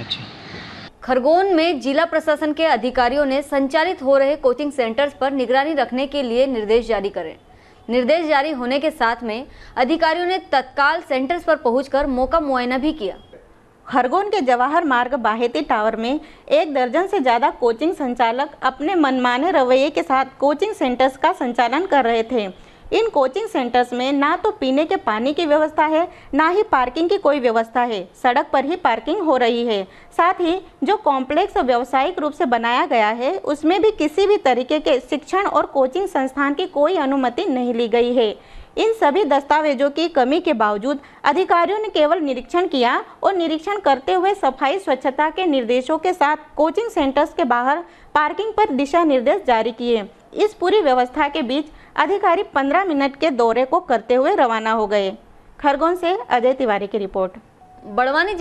अच्छा खरगोन में जिला प्रशासन के अधिकारियों ने संचालित हो रहे कोचिंग सेंटर्स पर निगरानी रखने के लिए निर्देश जारी करें निर्देश जारी होने के साथ में अधिकारियों ने तत्काल सेंटर्स पर पहुंचकर मौका मुआयना भी किया खरगोन के जवाहर मार्ग बाहेती टावर में एक दर्जन से ज़्यादा कोचिंग संचालक अपने मनमाने रवैये के साथ कोचिंग सेंटर्स का संचालन कर रहे थे इन कोचिंग सेंटर्स में ना तो पीने के पानी की व्यवस्था है ना ही पार्किंग की कोई व्यवस्था है सड़क पर ही पार्किंग हो रही है साथ ही जो कॉम्प्लेक्स व्यावसायिक रूप से बनाया गया है उसमें भी किसी भी तरीके के शिक्षण और कोचिंग संस्थान की कोई अनुमति नहीं ली गई है इन सभी दस्तावेजों की कमी के बावजूद अधिकारियों ने केवल निरीक्षण किया और निरीक्षण करते हुए सफाई स्वच्छता के निर्देशों के साथ कोचिंग सेंटर्स के बाहर पार्किंग पर दिशा निर्देश जारी किए इस पूरी व्यवस्था के बीच अधिकारी 15 मिनट के दौरे को करते हुए रवाना हो गए खरगोन से अजय तिवारी की रिपोर्ट बड़वानी